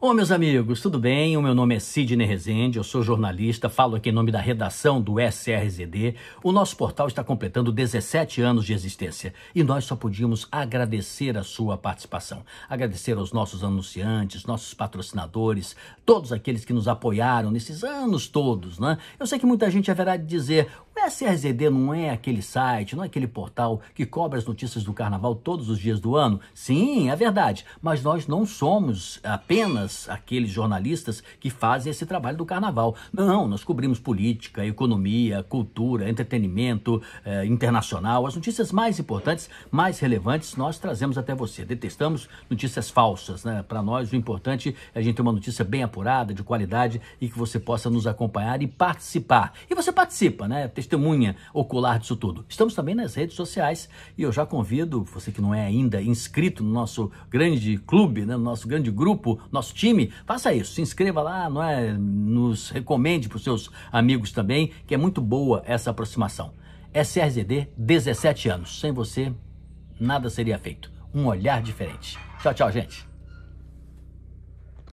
Ô meus amigos, tudo bem? O meu nome é Sidney Rezende, eu sou jornalista, falo aqui em nome da redação do SRZD. O nosso portal está completando 17 anos de existência e nós só podíamos agradecer a sua participação. Agradecer aos nossos anunciantes, nossos patrocinadores, todos aqueles que nos apoiaram nesses anos todos, né? Eu sei que muita gente haverá de dizer, SRZD não é aquele site, não é aquele portal que cobre as notícias do carnaval todos os dias do ano? Sim, é verdade, mas nós não somos apenas aqueles jornalistas que fazem esse trabalho do carnaval. Não, nós cobrimos política, economia, cultura, entretenimento eh, internacional, as notícias mais importantes, mais relevantes, nós trazemos até você. Detestamos notícias falsas, né? Para nós o importante é a gente ter uma notícia bem apurada, de qualidade e que você possa nos acompanhar e participar. E você participa, né? Testemunha testemunha ocular disso tudo. Estamos também nas redes sociais e eu já convido você que não é ainda inscrito no nosso grande clube, né, no nosso grande grupo, nosso time, faça isso, se inscreva lá, não é, nos recomende para os seus amigos também, que é muito boa essa aproximação. SRZD, 17 anos. Sem você, nada seria feito. Um olhar diferente. Tchau, tchau, gente.